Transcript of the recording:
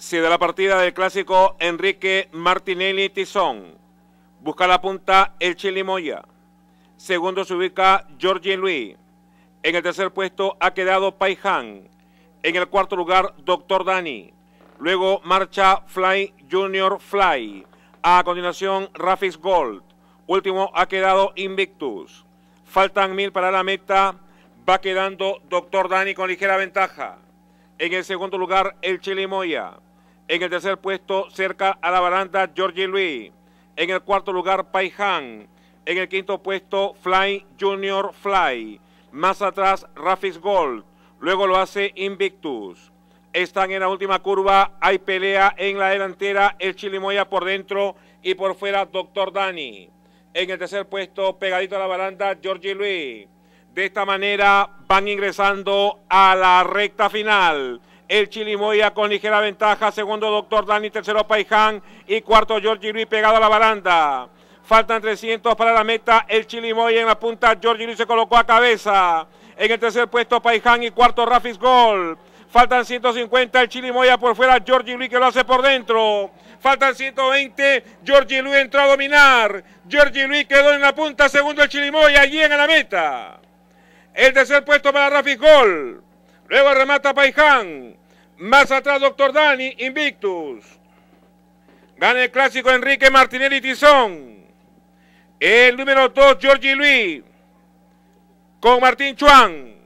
se da la partida del clásico Enrique Martinelli Tizón. Busca la punta el Chili Moya. Segundo se ubica Georgie Luis. En el tercer puesto ha quedado Han. En el cuarto lugar, Doctor Dani. Luego marcha Fly Junior Fly. A continuación, Rafis Gold. Último ha quedado Invictus. Faltan mil para la meta. Va quedando Doctor Dani con ligera ventaja. En el segundo lugar, el Chile Moya. En el tercer puesto, cerca a la baranda, Georgie Louis. En el cuarto lugar, Pai En el quinto puesto, Fly Junior Fly. Más atrás, Rafis Gold. Luego lo hace Invictus. Están en la última curva. Hay pelea en la delantera. El Chilimoya por dentro y por fuera, Doctor Dani. En el tercer puesto, pegadito a la baranda, Georgie Louis. De esta manera van ingresando a la recta final el Chilimoya con ligera ventaja, segundo Doctor Dani, tercero Paiján y cuarto Georgie Luis pegado a la baranda. Faltan 300 para la meta, el Chilimoya en la punta, Georgie Luis se colocó a cabeza. En el tercer puesto Paiján y cuarto Rafis Gol. Faltan 150, el Chilimoya por fuera, Georgie Luis que lo hace por dentro. Faltan 120, Georgie Luis entró a dominar. Georgie Luis quedó en la punta, segundo el Chilimoya, allí en la meta. El tercer puesto para Rafis Gol. Luego remata Paiján. Más atrás, doctor Dani, Invictus. Gana el clásico Enrique Martinelli Tizón. El número 2, Giorgi Luis. Con Martín Chuan.